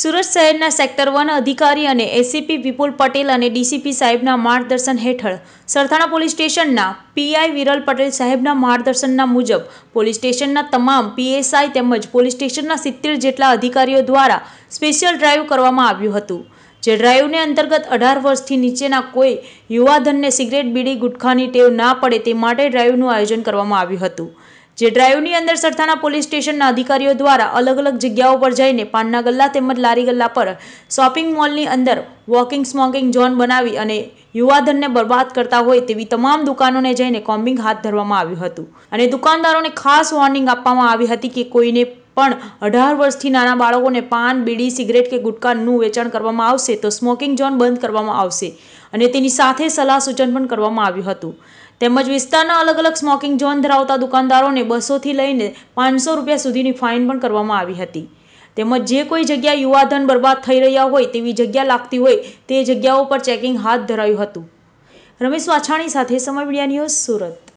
સુરત શહેરના sector one અધિકારી અને એસીપી વિપુલ પટેલ અને ડીસીપી સાહેબના માર્ગદર્શન હેઠળ સરથાણા પોલીસ સ્ટેશનના પીઆઈ વિરલ પટેલ સાહેબના માર્ગદર્શનના મુજબ પોલીસ સ્ટેશનના તમામ પીએસઆઈ તેમજ પોલીસ સ્ટેશનના સિત્તેર જેટલા અધિકારીઓ દ્વારા સ્પેશિયલ ડ્રાઈવ કરવામાં આવ્યું હતું જે ડ્રાઈવને અંતર્ગત અઢાર વર્ષથી નીચેના કોઈ યુવાધનને સિગરેટ બીડી ગુટખાની ટેવ ના પડે તે માટે ડ્રાઈવનું આયોજન કરવામાં આવ્યું હતું જે ડ્રાઈવની અંદર સરથાણા પોલીસ સ્ટેશનના અધિકારીઓ દ્વારા અલગ અલગ જગ્યાઓ પર જઈને પાનના ગલ્લા તેમજ લારી ગલ્લા પર શોપિંગ મોલની અંદર વોકિંગ સ્મોકિંગ ઝોન બનાવી અને યુવાધનને બરબાદ કરતા હોય તેવી તમામ દુકાનોને જઈને કોમ્બિંગ હાથ ધરવામાં આવ્યું હતું અને દુકાનદારોને ખાસ વોર્નિંગ આપવામાં આવી હતી કે કોઈને પણ અઢાર વર્ષથી નાના બાળકોને પાન બીડી સિગરેટ કે ગુટકાનું વેચાણ કરવામાં આવશે તો સ્મોકિંગ ઝોન બંધ કરવામાં આવશે અને તેની સાથે સલાહ સૂચન પણ કરવામાં આવ્યું હતું તેમજ વિસ્તારના અલગ અલગ સ્મોકિંગ ઝોન ધરાવતા દુકાનદારોને બસોથી લઈને પાંચસો રૂપિયા સુધીની ફાઇન પણ કરવામાં આવી હતી તેમજ જે કોઈ જગ્યા યુવાધન બરબાદ થઈ રહ્યા હોય તેવી જગ્યા લાગતી હોય તે જગ્યાઓ પર ચેકિંગ હાથ ધરાયું હતું રમેશ વાછાણી સાથે સમય મીડિયા ન્યૂઝ સુરત